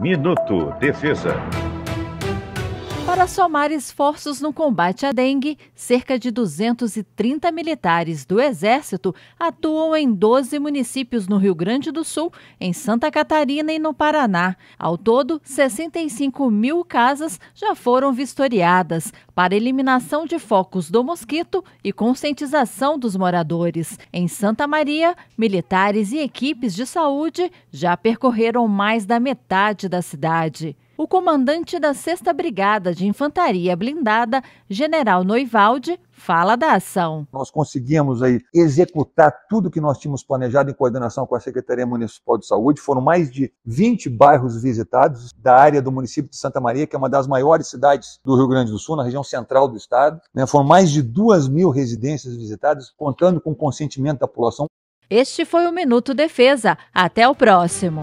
Minuto Defesa. Para somar esforços no combate à dengue, cerca de 230 militares do Exército atuam em 12 municípios no Rio Grande do Sul, em Santa Catarina e no Paraná. Ao todo, 65 mil casas já foram vistoriadas para eliminação de focos do mosquito e conscientização dos moradores. Em Santa Maria, militares e equipes de saúde já percorreram mais da metade da cidade. O comandante da 6 Brigada de Infantaria Blindada, General Noivaldi, fala da ação. Nós conseguimos aí executar tudo que nós tínhamos planejado em coordenação com a Secretaria Municipal de Saúde. Foram mais de 20 bairros visitados da área do município de Santa Maria, que é uma das maiores cidades do Rio Grande do Sul, na região central do estado. Né? Foram mais de 2 mil residências visitadas, contando com o consentimento da população. Este foi o Minuto Defesa. Até o próximo.